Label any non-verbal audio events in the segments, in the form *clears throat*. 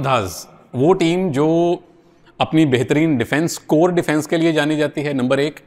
योद्धाज वो टीम जो अपनी बेहतरीन डिफेंस कोर डिफेंस के लिए जानी जाती है नंबर एक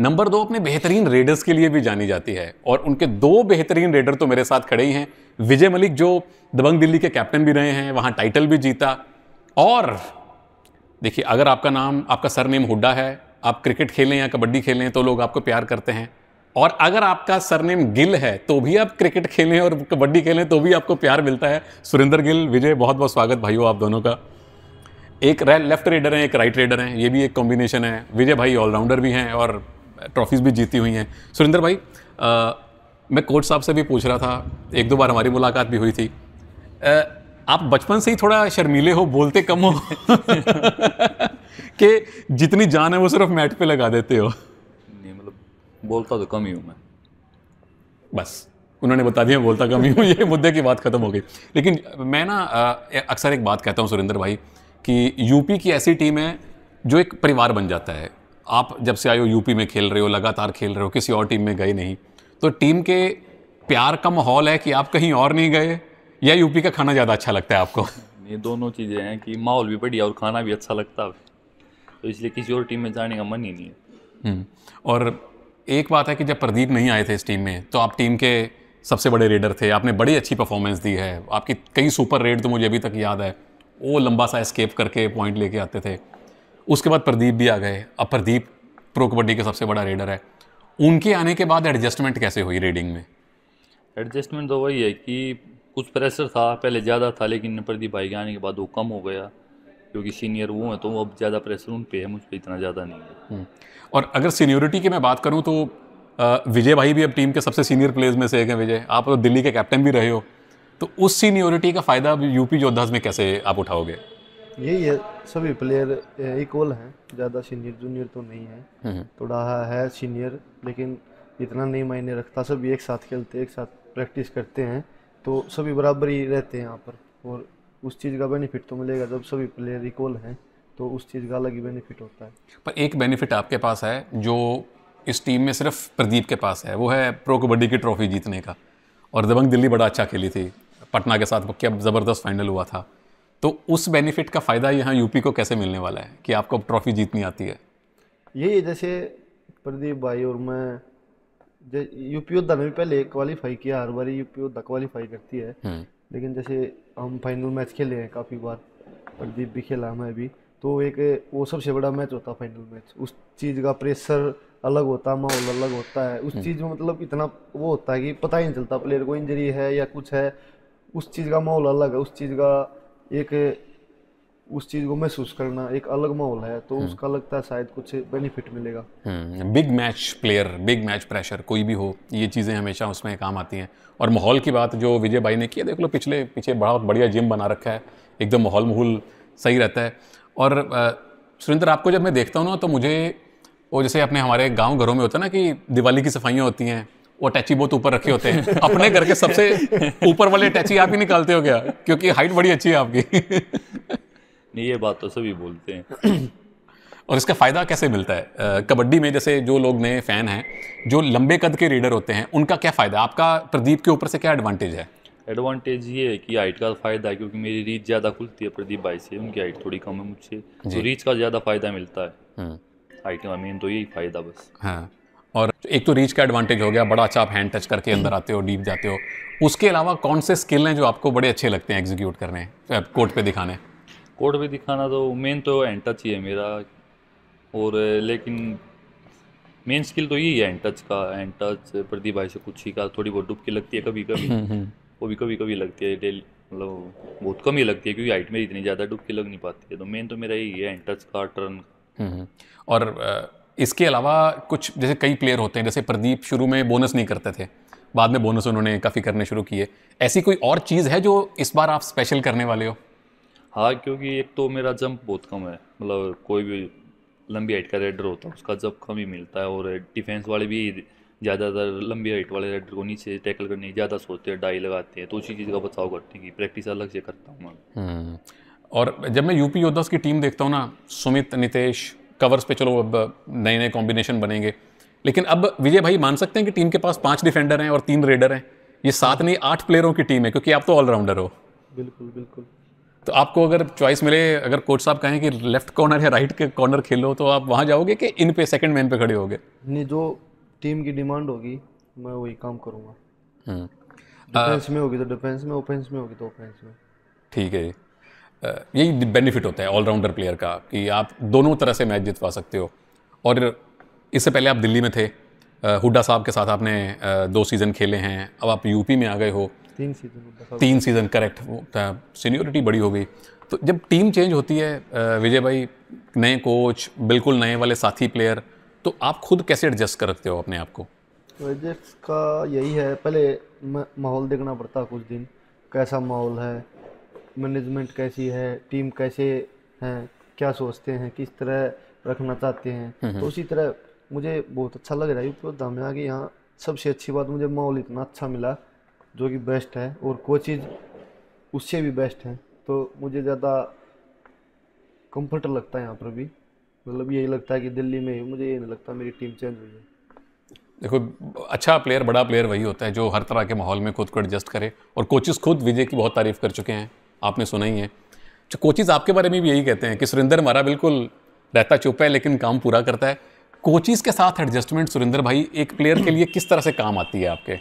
नंबर दो अपने बेहतरीन रेडर्स के लिए भी जानी जाती है और उनके दो बेहतरीन रेडर तो मेरे साथ खड़े ही हैं विजय मलिक जो दबंग दिल्ली के कैप्टन भी रहे हैं वहाँ टाइटल भी जीता और देखिए अगर आपका नाम आपका सर नेम हुड्डा है आप क्रिकेट खेलें या कबड्डी खेलें तो लोग आपको प्यार करते हैं और अगर आपका सरनेम गिल है तो भी आप क्रिकेट खेलें और कबड्डी खेलें तो भी आपको प्यार मिलता है सुरेंद्र गिल विजय बहुत बहुत स्वागत भाई हो आप दोनों का एक लेफ्ट रेडर हैं एक राइट रेडर हैं ये भी एक कॉम्बिनेशन है विजय भाई ऑलराउंडर भी हैं और ट्रॉफीज़ भी जीती हुई हैं सुरेंद्र भाई आ, मैं कोच साहब से भी पूछ रहा था एक दो बार हमारी मुलाकात भी हुई थी आ, आप बचपन से ही थोड़ा शर्मीले हो बोलते कम हो *laughs* कि जितनी जान है वो सिर्फ मैट पे लगा देते हो बोलता तो कम ही हूँ मैं बस उन्होंने बता दिया बोलता कम ही हूँ ये मुद्दे की बात खत्म हो गई लेकिन मैं ना अक्सर एक बात कहता हूँ सुरेंद्र भाई कि यूपी की ऐसी टीम है जो एक परिवार बन जाता है आप जब से आए हो यूपी में खेल रहे हो लगातार खेल रहे हो किसी और टीम में गए नहीं तो टीम के प्यार का माहौल है कि आप कहीं और नहीं गए या यूपी का खाना ज़्यादा अच्छा लगता है आपको *laughs* ये दोनों चीज़ें हैं कि माहौल भी बढ़िया और खाना भी अच्छा लगता है तो इसलिए किसी और टीम में जाने का मन ही नहीं है हम्म। और एक बात है कि जब प्रदीप नहीं आए थे इस टीम में तो आप टीम के सबसे बड़े रेडर थे आपने बड़ी अच्छी परफॉर्मेंस दी है आपकी कई सुपर रेड तो मुझे अभी तक याद है वो लंबा सा एस्केप करके पॉइंट लेके आते थे उसके बाद प्रदीप भी आ गए अब प्रदीप प्रो कबड्डी का सबसे बड़ा रेडर है उनके आने के बाद एडजस्टमेंट कैसे हुई रेडिंग में एडजस्टमेंट तो वही है कि कुछ प्रेशर था पहले ज़्यादा था लेकिन प्रदीप भाई के आने के बाद वो कम हो गया क्योंकि सीनियर वो हैं तो वो अब ज़्यादा प्रेशर उन पर है मुझ पर इतना ज़्यादा नहीं है हम्म। और अगर सीनियोरिटी की मैं बात करूँ तो विजय भाई भी अब टीम के सबसे सीनियर प्लेयर्स में से एक हैं विजय आप दिल्ली के कैप्टन भी रहे हो तो उस सीनियोरिटी का फ़ायदा यूपी योद्धाज में कैसे आप उठाओगे यही है सभी प्लेयर इक्वल हैं ज़्यादा सीनियर जूनियर तो नहीं है हम्म। थोड़ा है सीनियर लेकिन इतना नहीं मायने रखता सभी एक साथ खेलते एक साथ प्रैक्टिस करते हैं तो सभी बराबर ही रहते हैं यहाँ पर और उस चीज़ का बेनिफिट तो मिलेगा जब सभी प्लेयर इक्वल हैं तो उस चीज़ का अलग ही बेनिफिट होता है पर एक बेनिफिट आपके पास है जो इस टीम में सिर्फ प्रदीप के पास है वो है प्रो कबड्डी की ट्रॉफी जीतने का और दबंग दिल्ली बड़ा अच्छा खेली थी पटना के साथ क्या ज़बरदस्त फाइनल हुआ था तो उस बेनिफिट का फ़ायदा यहाँ यूपी को कैसे मिलने वाला है कि आपको अब ट्रॉफी जीतनी आती है यही जैसे प्रदीप भाई और मैं यूपी योद्धा ने भी पहले क्वालिफाई किया हर बार यूपी योद्धा क्वालिफाई करती है हम्म। लेकिन जैसे हम फाइनल मैच खेले हैं काफ़ी बार प्रदीप भी खेला मैं भी तो एक वो सबसे बड़ा मैच होता फाइनल मैच उस चीज़ का प्रेशर अलग होता माहौल अलग होता है उस हम्म। चीज़ में मतलब इतना वो होता है कि पता ही नहीं चलता प्लेयर को इंजरी है या कुछ है उस चीज़ का माहौल अलग है उस चीज़ का एक उस चीज को महसूस करना एक अलग माहौल है तो हम्म। उसका लगता है शायद कुछ बेनिफिट मिलेगा big match player big match pressure कोई भी हो ये चीज़ें हमेशा उसमें काम आती हैं और माहौल की बात जो विजय भाई ने किया देख लो पिछले पीछे बहुत बढ़िया जिम बना रखा है एकदम माहौल माहौल सही रहता है और सुरेंद्र आपको जब मैं देखता हूँ ना तो मुझे वो जैसे अपने हमारे गाँव घरों में होता है ना कि दिवाली की सफाइयाँ होती हैं वो अटैची बहुत ऊपर रखे होते हैं *laughs* अपने घर के सबसे ऊपर वाले अटैची आप ही निकालते हो क्या क्योंकि हाइट बड़ी अच्छी है आपकी नहीं ये बात तो सभी बोलते हैं *clears throat* और इसका फ़ायदा कैसे मिलता है कबड्डी में जैसे जो लोग नए फ़ैन हैं जो लंबे कद के रीडर होते हैं उनका क्या फ़ायदा आपका प्रदीप के ऊपर से क्या एडवांटेज है एडवांटेज ये है कि हाइट का फ़ायदा है क्योंकि मेरी रीच ज़्यादा खुलती है प्रदीप भाई से उनकी हाइट थोड़ी कम है मुझसे तो रीच का ज़्यादा फ़ायदा मिलता है हाइट हम्म। का मेन तो यही फ़ायदा बस हाँ और एक तो रीच का एडवांटेज हो गया बड़ा अच्छा आप हैंड टच करके अंदर आते हो डीप जाते हो उसके अलावा कौन से स्किल हैं जो आपको बड़े अच्छे लगते हैं एग्जीक्यूट करने कोर्ट पे दिखाने कोड भी दिखाना तो मेन तो एंड टच ही है मेरा और लेकिन मेन स्किल तो यही है एंड टच का एंड टच प्रदीप भाई से कुछ ही का थोड़ी बहुत डुबकी लगती है कभी कभी हम्म, हम्म। वो भी कभी कभी लगती है डेली मतलब बहुत कम ही लगती है क्योंकि हाइट मेरी इतनी ज़्यादा डुबकी लग नहीं पाती है तो मेन तो मेरा यही है एंड टच का टर्न हम्म, और इसके अलावा कुछ जैसे कई प्लेयर होते हैं जैसे प्रदीप शुरू में बोनस नहीं करते थे बाद में बोनस उन्होंने काफ़ी करने शुरू किए ऐसी कोई और चीज़ है जो इस बार आप स्पेशल करने वाले हो हाँ क्योंकि एक तो मेरा जंप बहुत कम है मतलब कोई भी लंबी हाइट का रेडर होता है उसका जंप कम ही मिलता है और डिफेंस वाले भी ज़्यादातर लंबी हाइट वाले रेडर को नीचे टैकल करने ज़्यादा सोचते हैं डाई लगाते हैं तो उसी चीज़ का बचाव हैं कि प्रैक्टिस अलग से करता हूँ मैं हम्म, और जब मैं यूपी योद्धा की टीम देखता हूँ ना सुमित नितेश कवर्स पे चलो अब नए नए कॉम्बिनेशन बनेंगे लेकिन अब विजय भाई मान सकते हैं कि टीम के पास पांच डिफेंडर हैं और तीन रेडर हैं ये सात नहीं आठ प्लेयरों की टीम है क्योंकि आप तो ऑलराउंडर हो बिल्कुल बिल्कुल तो आपको अगर चॉइस मिले अगर कोच साहब कहें कि लेफ्ट कॉर्नर या राइट के कॉर्नर खेलो तो आप वहाँ जाओगे कि इन पे सेकंड मैन पे खड़े होगे नहीं जो टीम की डिमांड होगी मैं वही काम करूँगा डिफेंस हम्म। में होगी तो डिफेंस में ओपेंस में होगी तो ओपेंस में ठीक है यही बेनिफिट होता है ऑलराउंडर प्लेयर का कि आप दोनों तरह से मैच जितवा सकते हो और इससे पहले आप दिल्ली में थे हुड्डा साहब के साथ आपने दो सीज़न खेले हैं अब आप यूपी में आ गए हो तीन सीजन तीन सीजन करेक्ट सीनियोरिटी बड़ी हो गई तो जब टीम चेंज होती है विजय भाई नए कोच बिल्कुल नए वाले साथी प्लेयर तो आप खुद कैसे एडजस्ट करते हो अपने आप को एडजस्ट तो का यही है पहले माहौल देखना पड़ता कुछ दिन कैसा माहौल है मैनेजमेंट कैसी है टीम कैसे है क्या सोचते हैं किस तरह रखना चाहते हैं हम्म, हम्म। तो उसी तरह मुझे बहुत अच्छा लग रहा है कि यहाँ सबसे अच्छी बात मुझे माहौल इतना अच्छा मिला जो कि बेस्ट है और कोचिज उससे भी बेस्ट है तो मुझे ज़्यादा कंफर्ट लगता है यहाँ पर भी मतलब यही लगता है कि दिल्ली में मुझे ये नहीं लगता मेरी टीम चेंज हुई है देखो अच्छा प्लेयर बड़ा प्लेयर वही होता है जो हर तरह के माहौल में खुद को एडजस्ट करे और कोचेस खुद विजय की बहुत तारीफ कर चुके हैं आपने सुना ही है तो अच्छा, कोचेस आपके बारे में भी यही कहते हैं कि सुरेंद्र मारा बिल्कुल रहता चुप है लेकिन काम पूरा करता है कोचिज़ के साथ एडजस्टमेंट सुरेंद्र भाई एक प्लेयर के लिए किस तरह से काम आती है आपके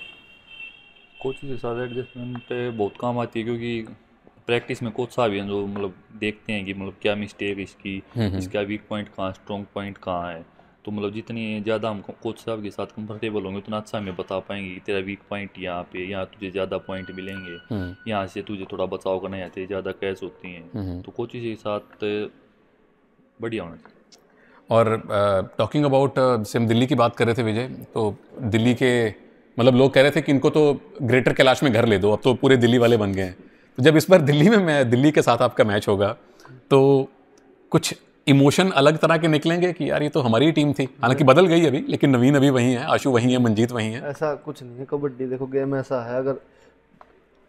कोचेज़ के साथ एडजस्टमेंट बहुत काम आती है क्योंकि प्रैक्टिस में कोच साहब हैं जो मतलब देखते हैं कि मतलब क्या मिस्टेक इसकी हम्म, हम्म। इसका वीक पॉइंट कहाँ स्ट्रॉन्ग पॉइंट कहाँ है तो मतलब जितनी ज़्यादा हम कोच साहब के साथ कंफर्टेबल होंगे उतना अच्छा हमें बता पाएंगे कि तेरा वीक पॉइंट यहाँ पे यहाँ तुझे ज़्यादा पॉइंट मिलेंगे हम्म। यहाँ से तुझे थोड़ा बचाव करना यहाँ तेरी ज़्यादा कैच होती हैं तो कोचिज के साथ बढ़िया होना चाहिए और टॉकिंग अबाउट से हम दिल्ली की बात कर रहे थे विजय तो दिल्ली के मतलब लोग कह रहे थे कि इनको तो ग्रेटर कैलाश में घर ले दो अब तो पूरे दिल्ली वाले बन गए हैं तो जब इस बार दिल्ली में मैं दिल्ली के साथ आपका मैच होगा तो कुछ इमोशन अलग तरह के निकलेंगे कि यार ये तो हमारी टीम थी हालांकि बदल गई अभी लेकिन नवीन अभी वहीं है आशु वही है मंजीत वही है ऐसा कुछ नहीं है कबड्डी देखो गेम ऐसा है अगर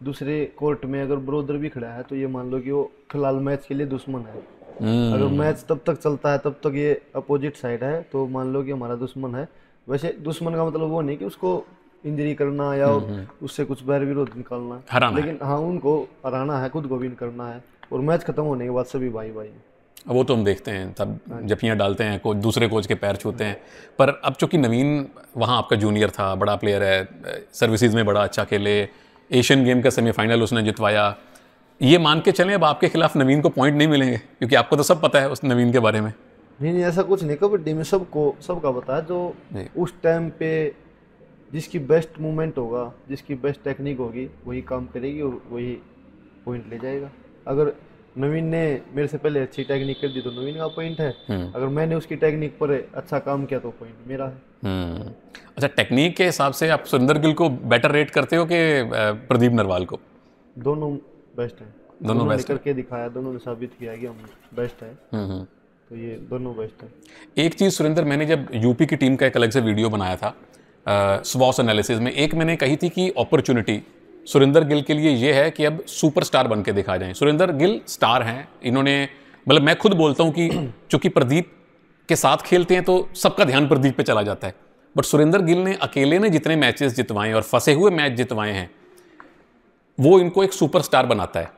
दूसरे कोर्ट में अगर ब्रोदर भी खड़ा है तो ये मान लो कि वो फिलहाल मैच के लिए दुश्मन है हम्म। अगर मैच तब तक चलता है तब तक ये अपोजिट साइड है तो मान लो कि हमारा दुश्मन है वैसे दुश्मन का मतलब वो नहीं कि उसको इंजरी करना या हम्म, हम्म। उससे कुछ बैर विरोध निकालना लेकिन हाँ उनको हराना है खुद को भी करना है और मैच खत्म होने के बाद सभी भाई भाई वो तो हम देखते हैं तब हाँ जपियाँ डालते हैं कोच दूसरे कोच के पैर छूते हैं पर अब चूंकि नवीन वहाँ आपका जूनियर था बड़ा प्लेयर है सर्विसेज में बड़ा अच्छा खेले एशियन गेम का सेमीफाइनल उसने जितवाया ये मान के चलें अब आपके खिलाफ नवीन को पॉइंट नहीं मिलेंगे क्योंकि आपको तो सब पता है उस नवीन के बारे में नहीं नहीं ऐसा कुछ नहीं कबड्डी में सबको सबका पता है जो उस टाइम पे जिसकी बेस्ट मूवमेंट होगा जिसकी बेस्ट टेक्निक होगी वही काम करेगी और वही पॉइंट ले जाएगा अगर नवीन ने मेरे से पहले अच्छी टेक्निक कर दी तो नवीन का पॉइंट है हम्म। अगर मैंने उसकी टेक्निक पर अच्छा काम किया तो पॉइंट मेरा है हम्म। अच्छा टेक्निक के हिसाब से आप सुरेंद्र गिल को बेटर रेट करते हो कि प्रदीप नरवाल को दोनों बेस्ट है दोनों बेस्ट करके दिखाया दोनों ने साबित किया कि हम बेस्ट है हम्म, तो ये दोनों बेस्ट है एक चीज़ सुरेंद्र मैंने जब यूपी की टीम का एक अलग से वीडियो बनाया था स्वॉस एनालिसिस में एक मैंने कही थी कि अपॉर्चुनिटी सुरेंद्र गिल के लिए ये है कि अब सुपरस्टार बन के दिखा जाए सुरेंद्र गिल स्टार हैं इन्होंने मतलब मैं खुद बोलता हूँ कि *clears throat* चूंकि प्रदीप के साथ खेलते हैं तो सबका ध्यान प्रदीप पे चला जाता है बट सुरेंद्र गिल ने अकेले ने जितने मैचेस जितवाए और फंसे हुए मैच जितवाए हैं वो इनको एक सुपरस्टार बनाता है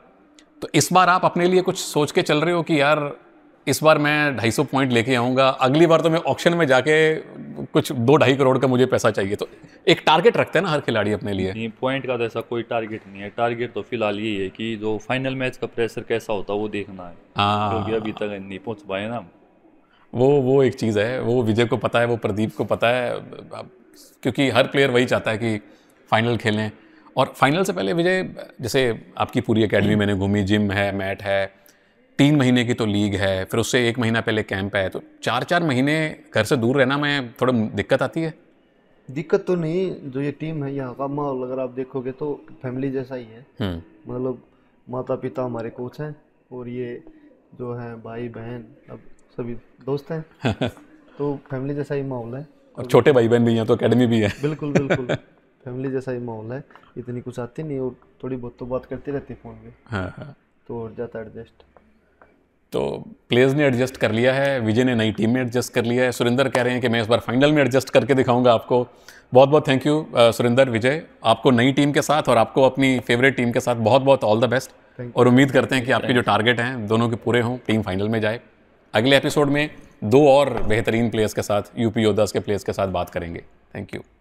तो इस बार आप अपने लिए कुछ सोच के चल रहे हो कि यार इस बार मैं 250 पॉइंट लेके आऊँगा अगली बार तो मैं ऑप्शन में जाके कुछ दो ढाई करोड़ का मुझे पैसा चाहिए तो एक टारगेट रखते हैं ना हर खिलाड़ी अपने लिए पॉइंट का तो ऐसा कोई टारगेट नहीं है टारगेट तो फिलहाल ये है कि जो फाइनल मैच का प्रेशर कैसा होता है वो देखना है हाँ। क्योंकि अभी तक नहीं पहुँच पाए ना वो वो एक चीज़ है वो विजय को पता है वो प्रदीप को पता है क्योंकि हर प्लेयर वही चाहता है कि फाइनल खेलें और फाइनल से पहले विजय जैसे आपकी पूरी एकेडमी मैंने घूमी जिम है मैट है तीन महीने की तो लीग है फिर उससे एक महीना पहले कैंप है तो चार चार महीने घर से दूर रहना में थोड़ा दिक्कत आती है दिक्कत तो नहीं जो ये टीम है यहाँ का माहौल अगर आप देखोगे तो फैमिली जैसा ही है हम्म। मतलब माता पिता हमारे कोच हैं और ये जो है भाई बहन अब सभी दोस्त हैं *laughs* तो फैमिली जैसा ही माहौल है और छोटे भाई बहन भी हैं तो अकेडमी भी है बिल्कुल बिल्कुल फैमिली *laughs* जैसा ही माहौल है इतनी कुछ आती नहीं और थोड़ी बहुत तो बात करती रहती फ़ोन में हाँ हाँ तो और जाता एडजस्ट तो प्लेयर्स ने एडजस्ट कर लिया है विजय ने नई टीम में एडजस्ट कर लिया है सुरेंद्र कह रहे हैं कि मैं इस बार फाइनल में एडजस्ट करके दिखाऊंगा आपको बहुत बहुत थैंक यू सुरेंद्र विजय आपको नई टीम के साथ और आपको अपनी फेवरेट टीम के साथ बहुत बहुत ऑल द बेस्ट और उम्मीद करते हैं कि आपके जो टारगेट हैं दोनों के पूरे हों टीम फाइनल में जाए अगले एपिसोड में दो और बेहतरीन प्लेयर्स के साथ यूपी योद्धास के प्लेयर्स के साथ बात करेंगे थैंक यू